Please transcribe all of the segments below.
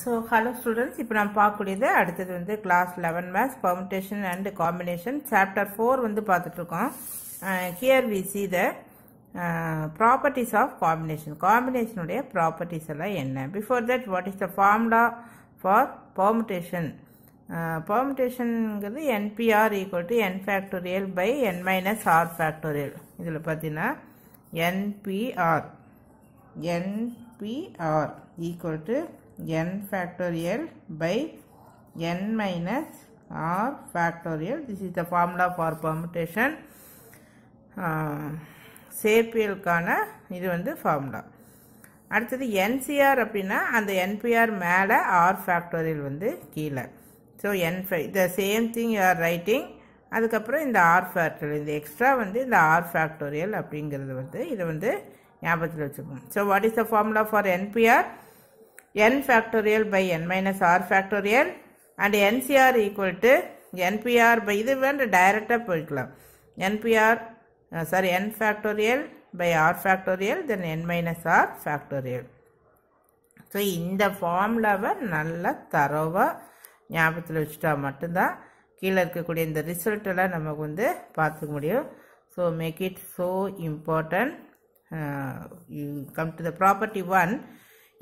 So hello students இப்போ நான் பார்க்கக்கூடியது அடுத்தது வந்து class eleven maths permutation and combination chapter four வந்து பார்த்துட்ருக்கோம் here we see the properties of combination காம்பினேஷனுடைய ப்ராப்பர்ட்டிஸ் எல்லாம் என்ன before that what is the formula for permutation பர்மிட்டேஷனுங்கிறது N P R equal to n factorial by n minus r factorial இதில் பார்த்தீங்கன்னா N P R N P R equal to n factorial by n minus r factorial. This is the formula for permutation. காண இது வந்து formula அடுத்தது NCR அப்படின்னா அந்த NPR மேலே ஆர் factorial வந்து கீழே ஸோ என் ஃபை the same thing you're writing அதுக்கப்புறம் இந்த ஆர் factorial இந்த எக்ஸ்ட்ரா வந்து இந்த ஆர் factorial அப்படிங்கிறது வந்து இதை வந்து ஞாபகத்தில் வச்சுக்கோங்க so what is the formula for N P R n factorial by n minus r factorial and ncr equal to npr by இது வேண்டு direct போய்க்கலாம் npr sorry n factorial by r factorial then n minus r factorial so இந்த formula ஃபார்முலாவை நல்ல தரோவ ஞாபகத்தில் வச்சுட்டா மட்டும்தான் கீழே இருக்கக்கூடிய இந்த resultல நமக்குந்து பார்த்துக் முடியும் so make it so important important come to the property 1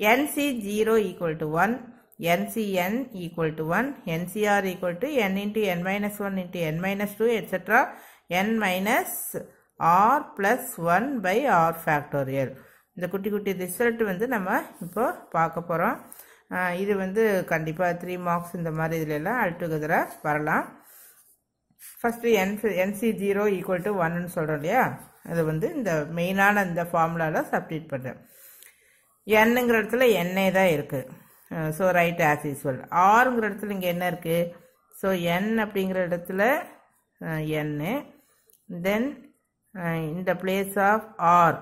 NC0 equal to 1, NCn equal to 1, NCr equal to n into n minus 1 into n minus 2 etc. n minus r plus 1 by r factorial. இந்த குட்டி குட்டி result வந்து நம்ம இப்போ பார்க்க போகிறோம் இது வந்து கண்டிப்பாக த்ரீ மார்க்ஸ் இந்த மாதிரி இதில் எல்லாம் அல்டுகெதராக வரலாம் first n n C zero equal to ஒன்னு சொல்கிறோம் இல்லையா அதை வந்து இந்த மெயினான இந்த ஃபார்முலாவில் சப்டிட் பண்ணுறேன் என்னங்கிற இடத்துல என்ஏ தான் இருக்குது ஸோ ரைட் ஆஸ் யூஸ்வல் ஆறுங்கிற இடத்துல இங்கே என்ன இருக்குது ஸோ என் அப்படிங்கிற இடத்துல என்னு தென் இந்த பிளேஸ் ஆஃப் ஆர்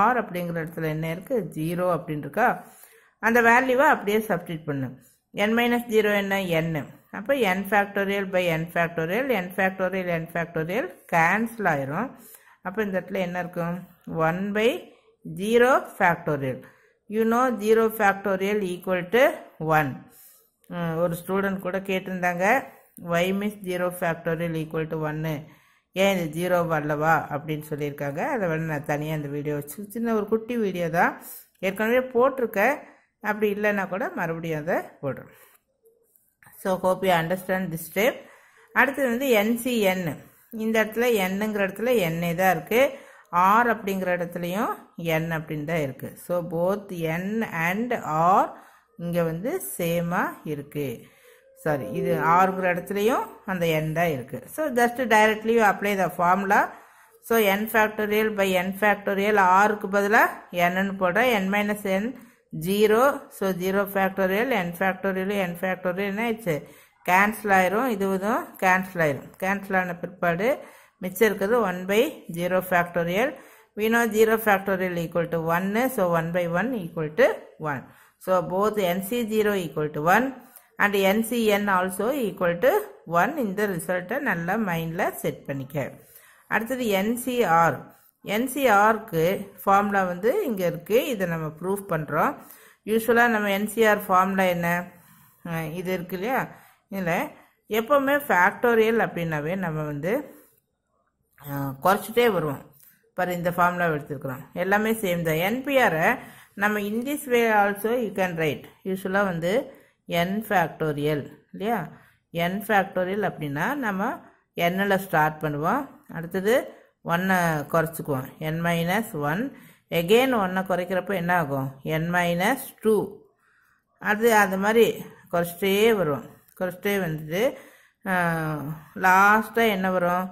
ஆர் அப்படிங்கிற இடத்துல என்ன இருக்குது ஜீரோ அப்படின்ருக்கா அந்த வேல்யூவை அப்படியே சப்ஸ்டியூட் பண்ணு என் மைனஸ் ஜீரோ என்ன என்னு அப்போ n factorial by n factorial n factorial n factorial cancel ஆயிரும் அப்போ இந்த இடத்துல என்ன இருக்கும் one by zero factorial you know zero factorial equal to one ஒரு ஸ்டூடெண்ட் கூட கேட்டிருந்தாங்க why miss zero factorial equal to ஒன்று ஏன் இது ஜீரோ வரலவா அப்படின்னு சொல்லியிருக்காங்க அதை வந்து நான் தனியாக அந்த வீடியோ வச்சு சின்ன ஒரு குட்டி வீடியோ தான் ஏற்கனவே போட்டிருக்கேன் அப்படி இல்லைன்னா கூட மறுபடியும் அதை போடுறேன் so hope you understand this step அடுத்தது வந்து என்சிஎன் இந்த இடத்துல எண்ணுங்கிற இடத்துல எண்ணெய் தான் இருக்குது ஆர் அப்படிங்கிற இடத்துலையும் என் அப்படின்னு தான் இருக்குது so both n and r இங்கே வந்து சேமாக இருக்குது சாரி இது ஆறுங்கிற இடத்துலையும் அந்த என் தான் இருக்குது so just directly apply the formula so n factorial by n factorial ஆறுக்கு பதிலாக என்னன்னு போட்டால் n minus n zero so zero factorial n factorial n factorial என்ன ஆயிடுச்சு கேன்சல் ஆயிரும் இதுவும் கேன்சல் ஆயிரும் கேன்சல் ஆன பிற்பாடு மிச்சம் இருக்கிறது one by zero factorial we know 0 factorial ஒன்னு so one by one equal 1 one so 1 n C zero nc0 equal to 1 and ncn also equal to 1 இந்த ரிசல்ட்டை நல்லா மைண்டில் செட் பண்ணிக்க அடுத்தது என்சிஆர் என்சிஆர்க்கு ஃபார்முலா வந்து இங்கே இருக்குது இதை நம்ம ப்ரூஃப் பண்ணுறோம் யூஸ்வலாக நம்ம என்சிஆர் ஃபார்மில் என்ன இது இருக்கு இல்லையா இல்லை எப்போவுமே ஃபேக்டோரியல் அப்படின்னாவே நம்ம வந்து குறைச்சிட்டே வருவோம் பாரு இந்த ஃபார்முலா எடுத்துருக்குறோம் எல்லாமே சேம் தான் என்பிஆரை நம்ம in this way also you can write யூஸ்வலாக வந்து என் ஃபேக்டோரியல் இல்லையா என் ஃபேக்டோரியல் அப்படின்னா நம்ம என்னில் ஸ்டார்ட் பண்ணுவோம் அடுத்தது ஒன்றை குறைச்சிக்குவோம் என் மைனஸ் ஒன் எகெயின் ஒன்னை குறைக்கிறப்ப என்ன ஆகும் என் மைனஸ் டூ அது அது மாதிரி குறைச்சிட்டே வரும் குறைச்சிட்டே வந்துட்டு லாஸ்ட்டாக என்ன வரும்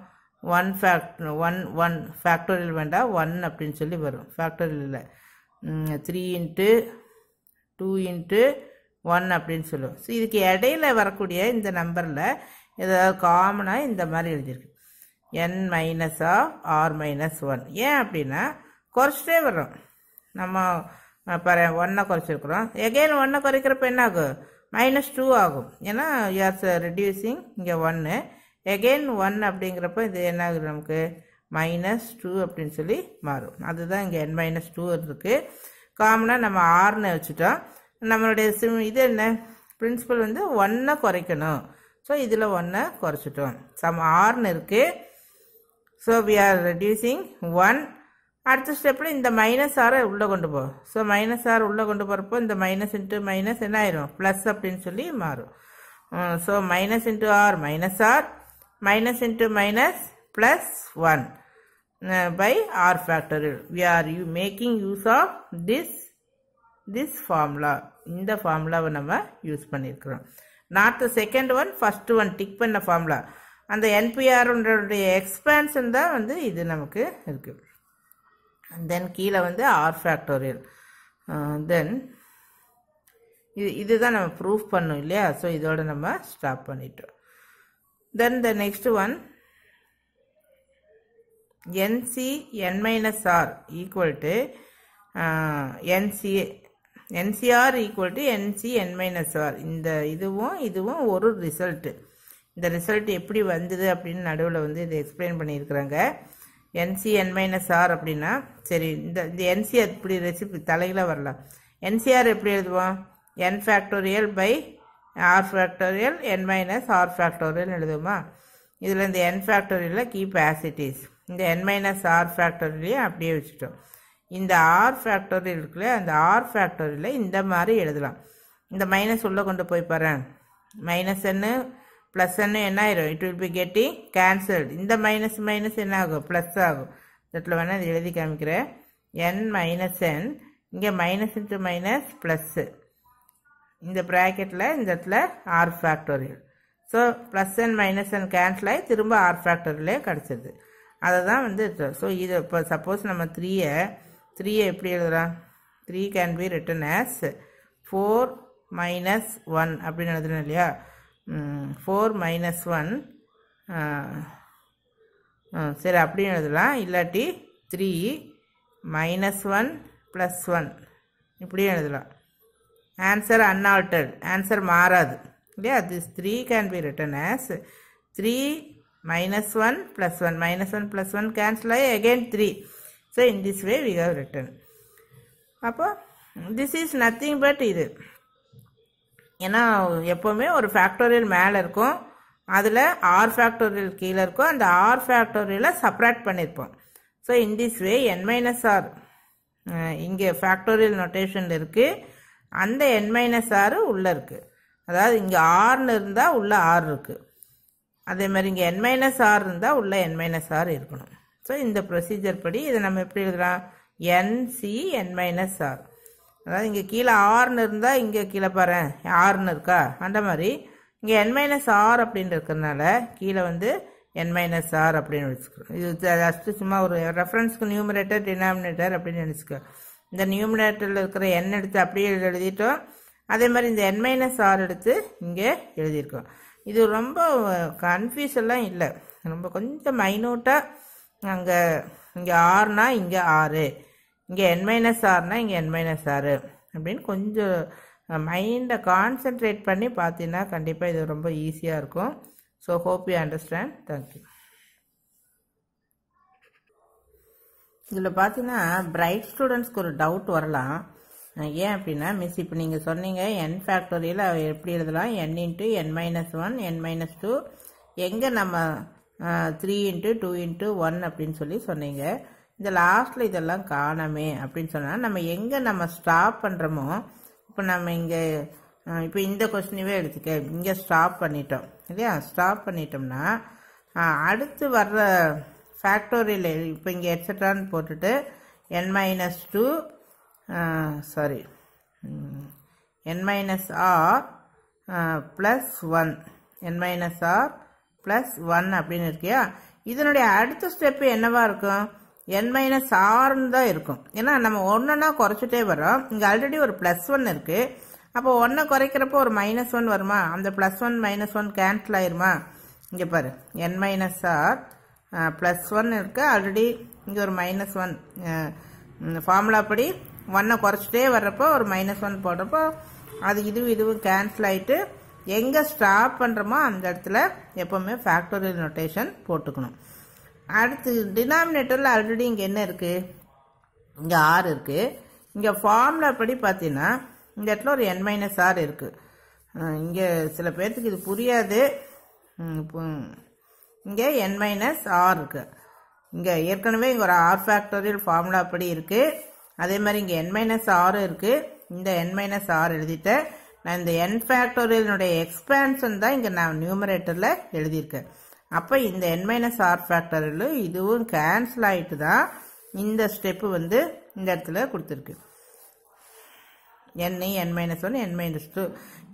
one fact one one factorial வேண்டாம் ஒன் அப்படின்னு சொல்லி வரும் ஃபேக்டோரியல் இல்லை three into two into one அப்படின்னு சொல்லுவோம் ஸோ இதுக்கு இடையில வரக்கூடிய இந்த நம்பரில் ஏதாவது காமனாக இந்த மாதிரி எழுதியிருக்கு n minus of r minus one ஏன் அப்படின்னா குறைச்சிட்டே வரும் நம்ம பாரு ஒன்றை குறைச்சிருக்கிறோம் எகெயின் ஒன்றை குறைக்கிறப்ப என்ன ஆகும் மைனஸ் டூ ஆகும் ஏன்னா யூஆர் ரெடியூசிங் இங்கே ஒன்று எகெயின் ஒன் அப்படிங்கிறப்ப இது என்ன ஆகுது நமக்கு மைனஸ் டூ அப்படின்னு சொல்லி மாறும் அதுதான் இங்கே என் மைனஸ் டூ இருக்குது காமனாக நம்ம ஆறுன்னு வச்சுட்டோம் நம்மளுடைய சிம் இது என்ன பிரின்சிபல் வந்து ஒன்றை குறைக்கணும் ஸோ இதில் ஒன்றை குறைச்சிட்டோம் சம் ஆறுன்னு இருக்குது so we are reducing one அடுத்த ஸ்டெப்பில் இந்த மைனஸ் ஆரை உள்ளே கொண்டு போ ஸோ மைனஸ் ஆர் உள்ளே கொண்டு போகிறப்போ இந்த மைனஸ் இன்ட்டு மைனஸ் என்ன ஆயிரும் ப்ளஸ் அப்படின்னு சொல்லி மாறும் so minus into r minus r minus into minus plus 1 uh, by r factorial we are you making use of this this formula இந்த ஃபார்முலாவை நம்ம யூஸ் பண்ணியிருக்கிறோம் not the second one first one tick பண்ண formula அந்த என்பிஆருடைய expansion தான் வந்து இது நமக்கு இருக்குது தென் கீழே வந்து ஆர் ஃபேக்டோரியல் தென் இது இதுதான் நம்ம ப்ரூஃப் பண்ணோம் இல்லையா ஸோ இதோட நம்ம ஸ்டாப் பண்ணிட்டோம் then the next one n C n minus r equal to uh, n C r equal to n C n minus r இந்த இதுவும் இதுவும் ஒரு ரிசல்ட்டு இந்த ரிசல்ட் எப்படி வந்தது அப்படின்னு நடுவில் வந்து இதை எக்ஸ்பிளைன் பண்ணியிருக்கிறாங்க என்சி என் மைனஸ் ஆர் அப்படின்னா சரி இந்த இந்த என்சிஆர் இப்படி ரெசிபி தலையில் வரலாம் என்சிஆர் எப்படி எழுதுவோம் n factorial by r factorial n minus r factorial எழுதுமா இதில் இந்த என் ஃபேக்டோரியலில் கீ பேசிட்டிஸ் இந்த என் மைனஸ் ஆர் ஃபேக்டோரியலையும் அப்படியே வச்சுட்டோம் இந்த ஆர் ஃபேக்டோரியல் இருக்குல்ல அந்த ஆர் ஃபேக்டோரியலில் இந்த மாதிரி எழுதலாம் இந்த மைனஸ் உள்ளே கொண்டு போய் பாரு மைனஸ் என்ன ப்ளஸ் என்ன என்ன ஆயிரும் it will be getting cancelled இந்த மைனஸ் மைனஸ் என்ன ஆகும் ப்ளஸ் ஆகும் இடத்துல வேணால் இது எழுதி காமிக்கிறேன் என் மைனஸ் என் இங்கே மைனஸ் இன்ட்டு மைனஸ் ப்ளஸ்ஸு இந்த ப்ராக்கெட்டில் இந்த இடத்துல r factorial so plus and minus and cancel ஆகி திரும்ப ஆர் ஃபேக்டோரியலே கிடச்சிது அதை தான் வந்து ஸோ இது இப்போ சப்போஸ் நம்ம த்ரீயை த்ரீயை எப்படி எழுதுகிறோம் three can be written as four minus one அப்படின்னு எழுதுனோம் இல்லையா ஃபோர் மைனஸ் ஒன் சரி அப்படின்னு எழுதலாம் இல்லாட்டி three minus one plus one இப்படியும் எழுதலாம் ஆன்சர் அன்ஆல்டர்ட் ஆன்சர் மாறாது இல்லையா this three can be written as three minus one plus one minus one plus one cancel ஆகி again three so in this way we have written அப்போ this is nothing but இது ஏன்னா எப்போவுமே ஒரு factorial மேலே இருக்கும் அதில் ஆர் ஃபேக்டோரியல் கீழே இருக்கும் அந்த ஆர் ஃபேக்டோரியில் சப்ரேட் பண்ணியிருப்போம் so in this way n minus r இங்கே ஃபேக்டோரியல் நொட்டேஷன் இருக்குது அந்த n மைனஸ் ஆறு உள்ளே இருக்குது அதாவது இங்கே ஆறுன்னு இருந்தால் உள்ளே ஆறு இருக்குது அதே மாதிரி இங்கே என் மைனஸ் ஆறு இருந்தால் உள்ளே என் மைனஸ் ஆறு இருக்கணும் ஸோ இந்த ப்ரொசீஜர் படி இதை நம்ம எப்படி எழுதலாம் என்சி என் மைனஸ் ஆர் அதாவது இங்கே கீழே ஆறுன்னு இருந்தால் இங்கே கீழே பாரு ஆறுன்னு இருக்கா அந்த மாதிரி இங்கே என் மைனஸ் ஆர் அப்படின்னு இருக்கிறதுனால கீழே வந்து என் மைனஸ் ஆர் அப்படின்னு வச்சுக்கிறோம் இது ஜஸ்ட்டு சும்மா ஒரு ரெஃபரன்ஸ்க்கு நியூமரேட்டர் டினாமினேட்டர் அப்படின்னு நினச்சிக்க இந்த நியூமினேட்டரில் இருக்கிற என் எடுத்து அப்படியே எழுதிட்டோம் அதே மாதிரி இந்த என் மைனஸ் ஆர் எடுத்து இங்கே எழுதியிருக்கோம் இது ரொம்ப கன்ஃபியூஸ் எல்லாம் இல்லை ரொம்ப கொஞ்சம் மைனூட்டாக அங்கே இங்கே ஆறுனா இங்கே ஆறு இங்கே என் மைனஸ் ஆறுனா இங்கே என் மைனஸ் ஆறு அப்படின்னு கொஞ்சம் மைண்டை கான்சென்ட்ரேட் பண்ணி பார்த்தீங்கன்னா கண்டிப்பாக இது ரொம்ப ஈஸியாக இருக்கும் so hope you understand thank you இதில் பார்த்தீங்கன்னா பிரைட் ஸ்டூடெண்ட்ஸ்க்கு ஒரு டவுட் வரலாம் ஏன் அப்படின்னா மிஸ் இப்போ நீங்கள் சொன்னீங்க என் ஃபேக்டோரியில் எப்படி எழுதலாம் n into n minus one n minus two எங்கே நம்ம three into two into one அப்படின்னு சொல்லி சொன்னீங்க இந்த லாஸ்ட்டில் இதெல்லாம் காணமே அப்படின்னு சொன்னால் நம்ம எங்கே நம்ம ஸ்டாப் பண்ணுறோமோ இப்போ நம்ம இங்கே இப்போ இந்த கொஸ்டினவே எடுத்துக்க இங்கே ஸ்டாப் பண்ணிட்டோம் இல்லையா ஸ்டாப் பண்ணிட்டோம்னா அடுத்து வர்ற ஃபேக்டோரியல் இப்போ இங்கே எட்ஸட்ரான்னு போட்டுட்டு n minus two sorry n minus r plus one n minus r plus one அப்படின்னு இருக்கியா இதனுடைய அடுத்த ஸ்டெப்பு என்னவா இருக்கும் என் மைனஸ் ஆர்னு தான் இருக்கும் ஏன்னா நம்ம ஒன்றுனா குறைச்சிட்டே வரோம் இங்கே ஆல்ரெடி ஒரு ப்ளஸ் ஒன் இருக்குது அப்போ ஒன்றை குறைக்கிறப்போ ஒரு மைனஸ் ஒன் வருமா அந்த plus one minus one cancel ஆயிருமா இங்கே பாரு n minus r plus one இருக்குது ஆல்ரெடி இங்கே ஒரு மைனஸ் ஒன் ஃபார்முலா படி ஒன்னை குறைச்சிட்டே வர்றப்போ ஒரு மைனஸ் ஒன் போடுறப்போ அது இதுவும் இதுவும் கேன்சல் ஆகிட்டு எங்கே ஸ்டாப் பண்ணுறோமோ அந்த இடத்துல எப்போவுமே ஃபேக்டோரியல் நொட்டேஷன் போட்டுக்கணும் அடுத்து டினாமினேட்டரில் ஆல்ரெடி இங்கே என்ன இருக்குது இங்கே ஆறு இருக்குது இங்கே ஃபார்முலா படி பார்த்தீங்கன்னா இந்த இடத்துல ஒரு என் மைனஸ் ஆறு இருக்குது இங்கே சில பேர்த்துக்கு இது புரியாது இப்போ இங்கே என் மைனஸ் ஆர் இருக்குது இங்கே ஏற்கனவே இங்கே ஒரு ஆர் ஃபேக்டோரியல் ஃபார்முலா அப்படி இருக்குது அதே மாதிரி இங்கே n மைனஸ் ஆறு இருக்குது இந்த n மைனஸ் ஆறு எழுதிட்டேன் நான் இந்த என் ஃபேக்டோரியலினுடைய எக்ஸ்பேன்ஷன் தான் இங்கே நான் நியூமரேட்டரில் எழுதியிருக்கேன் அப்போ இந்த என் மைனஸ் ஆர் ஃபேக்டோரியலும் இதுவும் கேன்சல் ஆகிட்டு தான் இந்த ஸ்டெப்பு வந்து இந்த இடத்துல கொடுத்துருக்கு n n minus one n minus two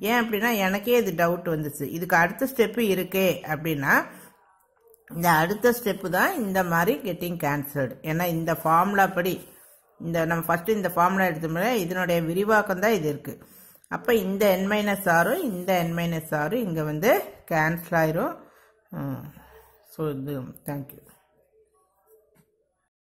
ஏன் அப்படின்னா எனக்கே இது டவுட் வந்துச்சு இதுக்கு அடுத்த ஸ்டெப்பு இருக்கே அப்படின்னா இந்த அடுத்த ஸ்டெப்பு தான் இந்த மாதிரி கெட்டிங் கேன்சல்டு ஏன்னா இந்த ஃபார்முலா படி இந்த நம்ம ஃபஸ்ட்டு இந்த ஃபார்முலா எடுத்தோம்னா இதனுடைய விரிவாக்கம் தான் இது இருக்குது அப்போ இந்த என் மைனஸ் ஆறும் இந்த என் மைனஸ் ஆறும் இங்கே வந்து கேன்சல் ஆயிரும் ஸோ இது தேங்க்யூ